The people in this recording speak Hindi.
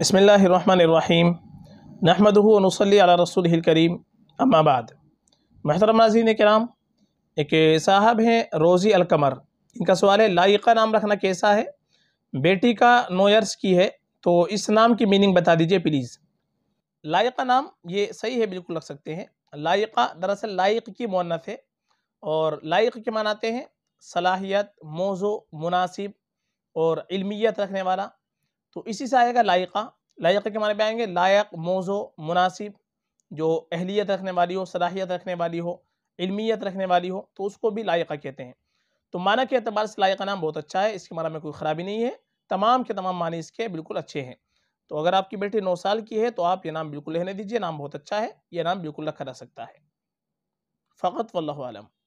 बसमीम नहमदनसली रसूल करीम अम्माबाद महतरम नाजीन कराम एक साहब हैं रोज़ी अलकमर इनका सवाल है लाइका नाम रखना कैसा है बेटी का नोयर्स की है तो इस नाम की मीनिंग बता दीजिए प्लीज़ लाइका नाम ये सही है बिल्कुल रख सकते हैं लाइका दरअसल लाइक की मुन्नत है और लाइक के मनाते हैं सलाहियत मौजो मुनासिब और इल्मियत रखने वाला तो इसी से आएगा लायका लायका के माने पे आएंगे लायक मौजो मुनासिब जो अहलीत रखने वाली हो सलाहियत रखने वाली हो इलमियत रखने वाली हो तो उसको भी लायका कहते हैं तो माना के अतबार से लायक नाम बहुत अच्छा है इसके माना में कोई ख़राबी नहीं है तमाम के तमाम मानी इसके बिल्कुल अच्छे हैं तो अगर आपकी बेटी नौ साल की है तो आप ये नाम बिल्कुल रहने दीजिए नाम बहुत अच्छा है यह नाम बिल्कुल रखा जा सकता है फ़कत वल्लम